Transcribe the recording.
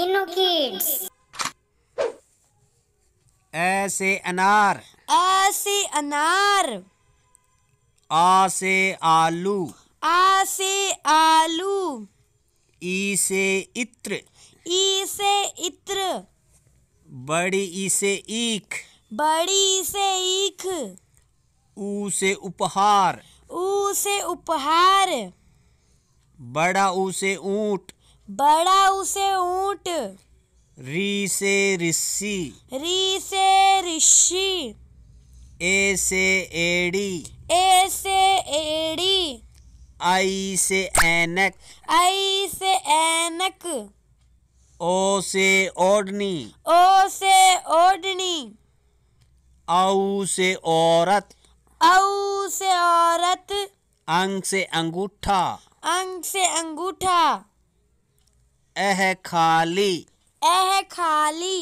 kids ऐसे अनार ऐसे अनार आ से आलू आ से आलू ई से इत्र ई से इत्र बड़ी ई से ईख बड़ी से ईख ऊ से उपहार ऊ से उपहार बड़ा ऊ से ऊंट बड़ा उसे ऊंट री से ऋषि री से ऋषि ए से एड़ी ए से एड़ी आई से ऐनक आई से ऐनक ओ से ओढ़नी ओ से ओढ़नी औ से औरत औ से औरत अंग से अंगूठा अंग से अंगूठा अह खाली अह खाली